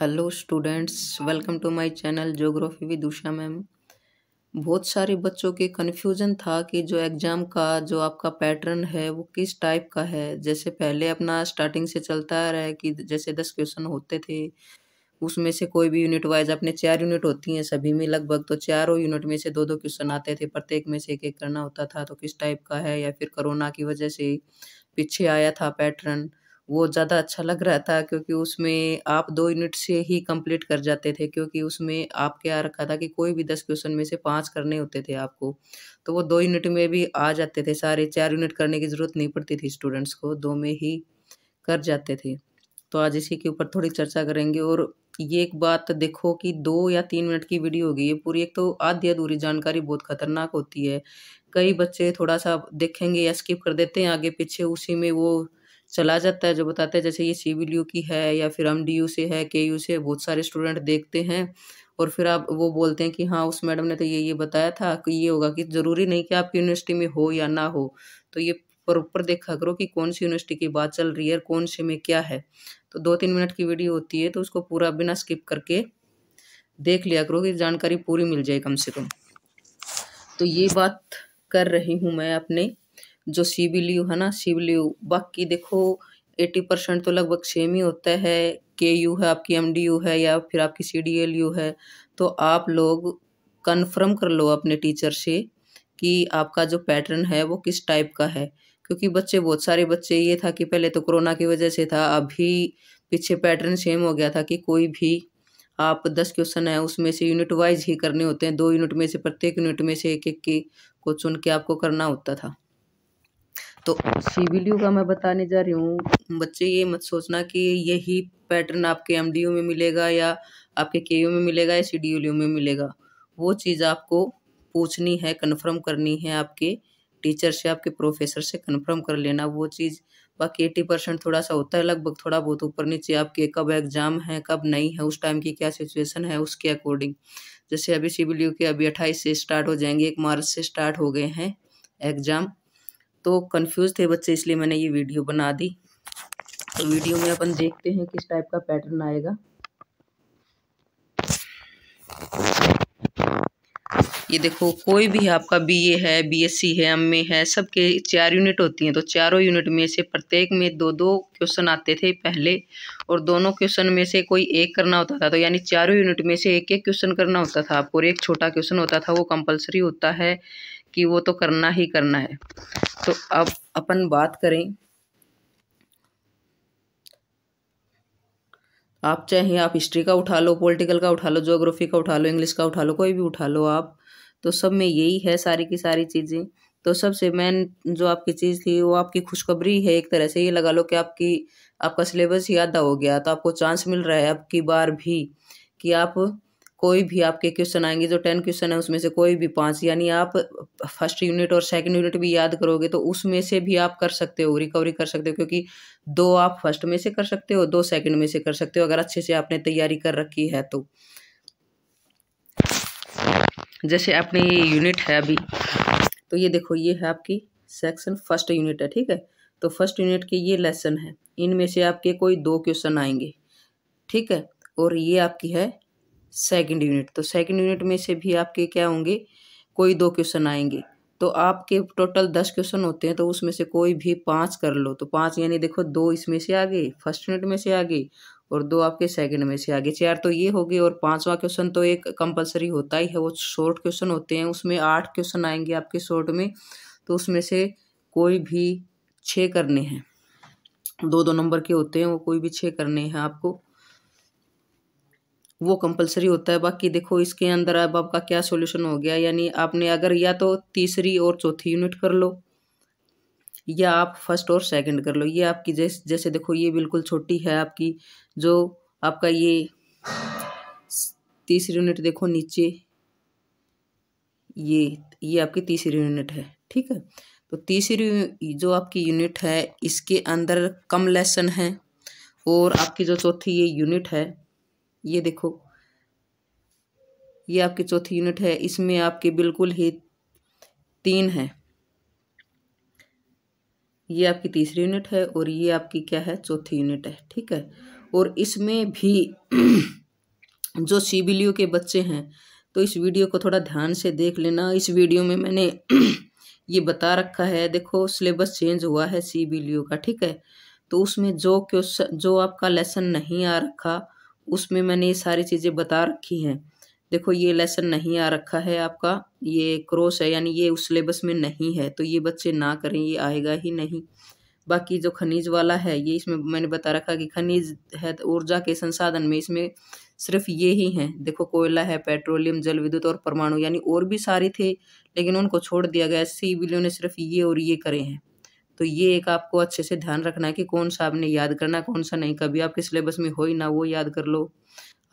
hello students welcome to my channel geography with Usha ma'am बहुत सारे बच्चों के कन्फ्यूज़न था कि जो एग्ज़ाम का जो आपका पैटर्न है वो किस टाइप का है जैसे पहले अपना स्टार्टिंग से चलता रहा है कि जैसे दस क्वेश्चन होते थे उसमें से कोई भी यूनिट वाइज अपने चार यूनिट होती हैं सभी में लगभग तो चारों यूनिट में से दो दो क्वेश्चन आते थे प्रत्येक में से एक एक करना होता था तो किस टाइप का है या फिर कोरोना की वजह से पीछे आया था पैटर्न वो ज़्यादा अच्छा लग रहा था क्योंकि उसमें आप दो यूनिट से ही कंप्लीट कर जाते थे क्योंकि उसमें आप क्या रखा था कि कोई भी दस क्वेश्चन में से पाँच करने होते थे आपको तो वो दो यूनिट में भी आ जाते थे सारे चार यूनिट करने की ज़रूरत नहीं पड़ती थी स्टूडेंट्स को दो में ही कर जाते थे तो आज इसी के ऊपर थोड़ी चर्चा करेंगे और ये एक बात देखो कि दो या तीन मिनट की वीडियो होगी ये पूरी एक तो आधी अधूरी जानकारी बहुत खतरनाक होती है कई बच्चे थोड़ा सा देखेंगे या स्किप कर देते हैं आगे पीछे उसी में वो चला जाता है जो बताते हैं जैसे ये सी यू की है या फिर एम डी यू से है के यू से बहुत सारे स्टूडेंट देखते हैं और फिर आप वो बोलते हैं कि हाँ उस मैडम ने तो ये ये बताया था कि ये होगा कि ज़रूरी नहीं कि आपकी यूनिवर्सिटी में हो या ना हो तो ये प्रॉपर देखा करो कि कौन सी यूनिवर्सिटी की बात चल रही है और कौन से में क्या है तो दो तीन मिनट की वीडियो होती है तो उसको पूरा बिना स्किप करके देख लिया करो कि जानकारी पूरी मिल जाए कम से कम तो ये बात कर रही हूँ मैं अपने जो यू है ना यू बाकी देखो एटी परसेंट तो लगभग सेम ही होता है के यू है आपकी एम डी यू है या फिर आपकी सी डी एल यू है तो आप लोग कन्फर्म कर लो अपने टीचर से कि आपका जो पैटर्न है वो किस टाइप का है क्योंकि बच्चे बहुत सारे बच्चे ये था कि पहले तो कोरोना की वजह से था अभी पीछे पैटर्न सेम हो गया था कि कोई भी आप दस क्वेश्चन है उसमें से यूनिट वाइज ही करने होते हैं दो यूनिट में से प्रत्येक यूनिट में से एक एक के को चुन के आपको करना होता था तो सी का मैं बताने जा रही हूँ बच्चे ये मत सोचना कि यही पैटर्न आपके एम में मिलेगा या आपके के में मिलेगा या सी में मिलेगा वो चीज़ आपको पूछनी है कन्फर्म करनी है आपके टीचर से आपके प्रोफेसर से कन्फर्म कर लेना वो चीज़ बाकी एटी परसेंट थोड़ा सा होता है लगभग थोड़ा बहुत ऊपर नीचे आपके कब एग्ज़ाम है कब नहीं है उस टाइम की क्या सिचुएशन है उसके अकॉर्डिंग जैसे अभी सी के अभी अट्ठाईस से स्टार्ट हो जाएंगे एक मार्च से स्टार्ट हो गए हैं एग्ज़ाम तो कंफ्यूज थे बच्चे इसलिए मैंने ये वीडियो बना दी तो वीडियो में अपन देखते हैं किस टाइप का पैटर्न आएगा ये देखो कोई भी आपका बीए है बीएससी है एमए है सबके चार यूनिट होती हैं तो चारों यूनिट में से प्रत्येक में दो दो क्वेश्चन आते थे पहले और दोनों क्वेश्चन में से कोई एक करना होता था तो यानी चारों यूनिट में से एक एक क्वेश्चन करना होता था आपको और एक छोटा क्वेश्चन होता था वो कंपलसरी होता है कि वो तो करना ही करना है तो अब अपन बात करें आप चाहे आप हिस्ट्री का उठा लो पॉलिटिकल का उठा लो जोग्राफी का उठा लो इंग्लिश का उठा लो कोई भी उठा लो आप तो सब में यही है सारी की सारी चीज़ें तो सबसे मेन जो आपकी चीज़ थी वो आपकी खुशखबरी है एक तरह से ये लगा लो कि आपकी आपका सिलेबस ही आधा हो गया तो आपको चांस मिल रहा है आपकी बार भी कि आप कोई भी आपके क्वेश्चन आएंगे जो टेन क्वेश्चन है उसमें से कोई भी पाँच यानी आप फर्स्ट यूनिट और सेकंड यूनिट भी याद करोगे तो उसमें से भी आप कर सकते हो रिकवरी कर सकते हो क्योंकि दो आप फर्स्ट में से कर सकते हो दो सेकंड में से कर सकते हो अगर अच्छे से आपने तैयारी कर रखी है तो जैसे आपने ये यूनिट है अभी तो ये देखो ये है आपकी सेक्शन फर्स्ट यूनिट है ठीक है तो फर्स्ट यूनिट के ये लेसन है इनमें से आपके कोई दो क्वेश्चन आएंगे ठीक है और ये आपकी है सेकंड यूनिट तो सेकंड यूनिट में से भी आपके क्या होंगे कोई दो क्वेश्चन आएंगे तो आपके टोटल दस क्वेश्चन होते हैं तो उसमें से कोई भी पाँच कर लो तो पाँच यानी देखो दो इसमें से आ गए फर्स्ट यूनिट में से आ गए और दो आपके सेकंड में से आगे चार तो ये हो गए और पांचवा क्वेश्चन तो एक कंपलसरी होता ही है वो शॉर्ट क्वेश्चन होते हैं उसमें आठ क्वेश्चन आएंगे आपके शॉर्ट में तो उसमें से कोई भी छः करने हैं दो दो नंबर के होते हैं वो कोई भी छः करने हैं आपको वो कंपलसरी होता है बाकी देखो इसके अंदर अब आपका क्या सोल्यूशन हो गया यानी आपने अगर या तो तीसरी और चौथी यूनिट कर लो या आप फर्स्ट और सेकंड कर लो ये आपकी जैसे जैसे देखो ये बिल्कुल छोटी है आपकी जो आपका ये तीसरी यूनिट देखो नीचे ये ये आपकी तीसरी यूनिट है ठीक है तो तीसरी जो आपकी यूनिट है इसके अंदर कम लेसन है और आपकी जो चौथी ये यूनिट है ये देखो ये आपकी चौथी यूनिट है इसमें आपके बिल्कुल ही तीन है ये आपकी तीसरी यूनिट है और ये आपकी क्या है चौथी यूनिट है ठीक है और इसमें भी जो सी के बच्चे हैं तो इस वीडियो को थोड़ा ध्यान से देख लेना इस वीडियो में मैंने ये बता रखा है देखो सिलेबस चेंज हुआ है सी का ठीक है तो उसमें जो क्वेश्चन जो आपका लेसन नहीं आ रखा उसमें मैंने ये सारी चीज़ें बता रखी हैं देखो ये लेसन नहीं आ रखा है आपका ये क्रॉस है यानी ये उस सिलेबस में नहीं है तो ये बच्चे ना करें ये आएगा ही नहीं बाकी जो खनिज वाला है ये इसमें मैंने बता रखा कि खनिज है तो ऊर्जा के संसाधन में इसमें सिर्फ ये ही हैं देखो कोयला है पेट्रोलियम जल विद्युत और परमाणु यानी और भी सारे थे लेकिन उनको छोड़ दिया गया सी बिलियो ने सिर्फ ये और ये करे हैं तो ये एक आपको अच्छे से ध्यान रखना है कि कौन सा आपने याद करना कौन सा नहीं कभी आपके सिलेबस में हो ही ना वो याद कर लो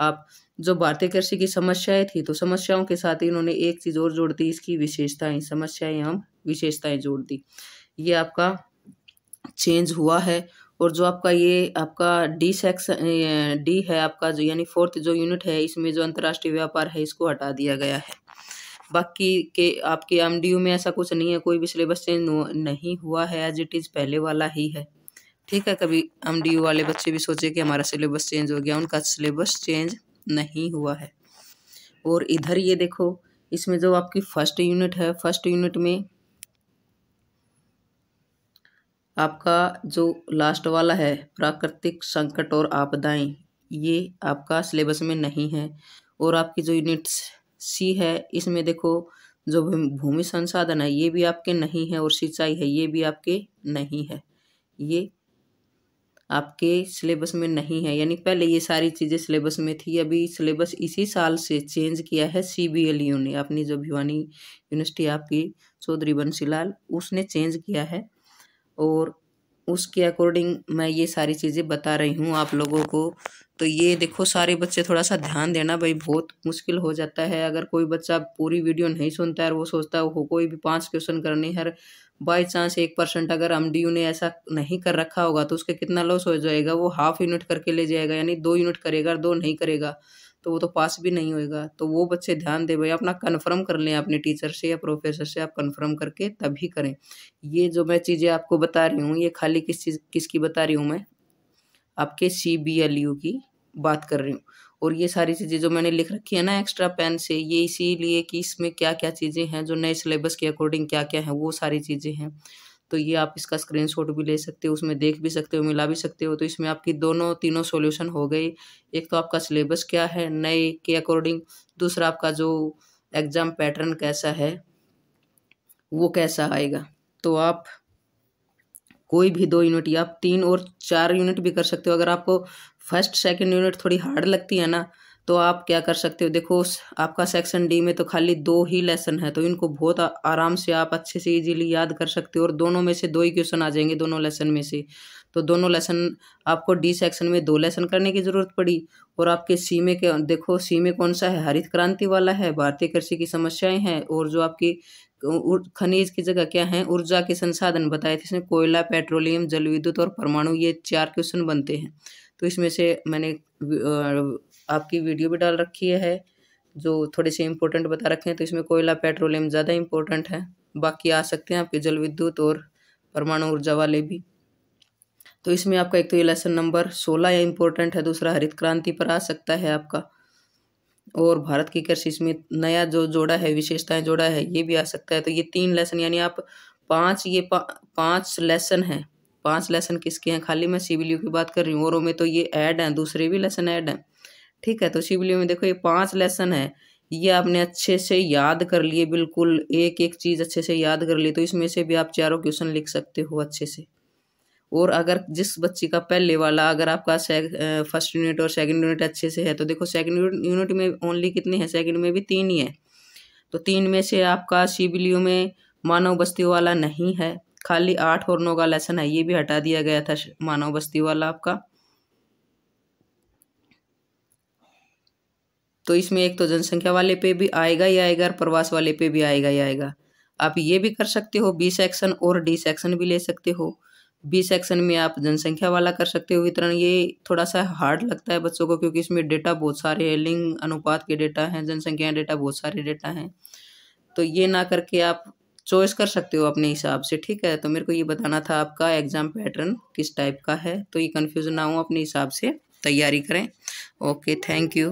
आप जो भारतीय कृषि की समस्याएं थी तो समस्याओं के साथ ही इन्होंने एक चीज़ और जोड़ दी इसकी विशेषताएं समस्याएं हम विशेषताएं जोड़ दी ये आपका चेंज हुआ है और जो आपका ये आपका डी सेक्शन डी है आपका जो यानी फोर्थ जो यूनिट है इसमें जो अंतर्राष्ट्रीय व्यापार है इसको हटा दिया गया है बाकी के आपके एम में ऐसा कुछ नहीं है कोई भी सिलेबस चेंज नहीं हुआ है एज इट इज़ पहले वाला ही है ठीक है कभी एम वाले बच्चे भी सोचे कि हमारा सिलेबस चेंज हो गया उनका सिलेबस चेंज नहीं हुआ है और इधर ये देखो इसमें जो आपकी फर्स्ट यूनिट है फर्स्ट यूनिट में आपका जो लास्ट वाला है प्राकृतिक संकट और आपदाएं ये आपका सिलेबस में नहीं है और आपकी जो यूनिट्स सी है इसमें देखो जो भूमि संसाधन है ये भी आपके नहीं है और सिंचाई है ये भी आपके नहीं है ये आपके सिलेबस में नहीं है यानी पहले ये सारी चीज़ें सिलेबस में थी अभी सिलेबस इसी साल से चेंज किया है सी बी एल यू ने अपनी जो भिवानी यूनिवर्सिटी आपकी चौधरी बंसीलाल उसने चेंज किया है और उसके अकॉर्डिंग मैं ये सारी चीज़ें बता रही हूँ आप लोगों को तो ये देखो सारे बच्चे थोड़ा सा ध्यान देना भाई बहुत मुश्किल हो जाता है अगर कोई बच्चा पूरी वीडियो नहीं सुनता है वो सोचता है वो कोई भी पांच क्वेश्चन करने हर बाई चांस एक परसेंट अगर एम ने ऐसा नहीं कर रखा होगा तो उसका कितना लॉस हो जाएगा वो हाफ यूनिट करके ले जाएगा यानी दो यूनिट करेगा दो नहीं करेगा तो वो तो पास भी नहीं होएगा तो वो बच्चे ध्यान दे भाई अपना कन्फर्म कर लें अपने टीचर से या प्रोफेसर से आप कन्फर्म करके तभी करें ये जो मैं चीज़ें आपको बता रही हूँ ये खाली किस चीज़ किसकी बता रही हूँ मैं आपके सी बी एल यू की बात कर रही हूँ और ये सारी चीज़ें जो मैंने लिख रखी है ना एक्स्ट्रा पेन से ये इसीलिए कि इसमें क्या क्या चीज़ें हैं जो नए सिलेबस के अकॉर्डिंग क्या क्या हैं वो सारी चीज़ें हैं तो ये आप इसका स्क्रीनशॉट भी ले सकते हो उसमें देख भी सकते हो मिला भी सकते हो तो इसमें आपकी दोनों तीनों सॉल्यूशन हो गई एक तो आपका सिलेबस क्या है नए के अकॉर्डिंग दूसरा आपका जो एग्ज़ाम पैटर्न कैसा है वो कैसा आएगा तो आप कोई भी दो यूनिट या आप तीन और चार यूनिट भी कर सकते हो अगर आपको फर्स्ट सेकंड यूनिट थोड़ी हार्ड लगती है ना तो आप क्या कर सकते हो देखो आपका सेक्शन डी में तो खाली दो ही लेसन है तो इनको बहुत आराम से आप अच्छे से इजीली याद कर सकते हो और दोनों में से दो ही क्वेश्चन आ जाएंगे दोनों लेसन में से तो दोनों लेसन आपको डी सेक्शन में दो लेसन करने की ज़रूरत पड़ी और आपके सी में के देखो सी में कौन सा है हरित क्रांति वाला है भारतीय कृषि की समस्याएं हैं और जो आपकी खनिज की जगह क्या है ऊर्जा के संसाधन बताए थे इसमें कोयला पेट्रोलियम जल विद्युत और परमाणु ये चार क्वेश्चन बनते हैं तो इसमें से मैंने आपकी वीडियो भी डाल रखी है जो थोड़े से इम्पोर्टेंट बता रखे हैं तो इसमें कोयला पेट्रोलियम ज़्यादा इम्पोर्टेंट है बाकी आ सकते हैं आपके जल विद्युत और परमाणु ऊर्जा वाले भी तो इसमें आपका एक तो ये लेसन नंबर सोलह या इम्पोर्टेंट है दूसरा हरित क्रांति पर आ सकता है आपका और भारत की कृषि इसमें नया जो जोड़ा है विशेषताएं जोड़ा है ये भी आ सकता है तो ये तीन लेसन यानी आप पांच ये पा, पांच लेसन हैं पांच लेसन किसके हैं खाली मैं सीबीलियो की बात कर रही हूँ और में तो ये ऐड हैं दूसरे भी लेसन ऐड हैं ठीक है तो सीबीलियो में देखो ये पांच लेसन है ये आपने अच्छे से याद कर लिए बिल्कुल एक एक चीज़ अच्छे से याद कर ली तो इसमें से भी आप चारों क्वेश्चन लिख सकते हो अच्छे से और अगर जिस बच्ची का पहले वाला अगर आपका फर्स्ट यूनिट और सेकेंड यूनिट अच्छे से है तो देखो सेकेंड यूनिट में ओनली कितने हैं सेकेंड में भी तीन ही है तो तीन में से आपका सी में मानव बस्ती वाला नहीं है खाली आठ और नौ का लेसन है ये भी हटा दिया गया था मानव बस्ती वाला आपका तो इसमें एक तो जनसंख्या वाले पे भी आएगा ही आएगा और प्रवास वाले पे भी आएगा ही आएगा आप ये भी कर सकते हो बी सेक्शन और डी सेक्शन भी ले सकते हो बी सेक्शन में आप जनसंख्या वाला कर सकते हो वितरण ये थोड़ा सा हार्ड लगता है बच्चों को क्योंकि इसमें डेटा बहुत सारे है लिंग अनुपात के डेटा हैं जनसंख्या डेटा बहुत सारे डेटा हैं तो ये ना करके आप चॉइस कर सकते हो अपने हिसाब से ठीक है तो मेरे को ये बताना था आपका एग्ज़ाम पैटर्न किस टाइप का है तो ये कन्फ्यूज़न ना हो अपने हिसाब से तैयारी करें ओके थैंक यू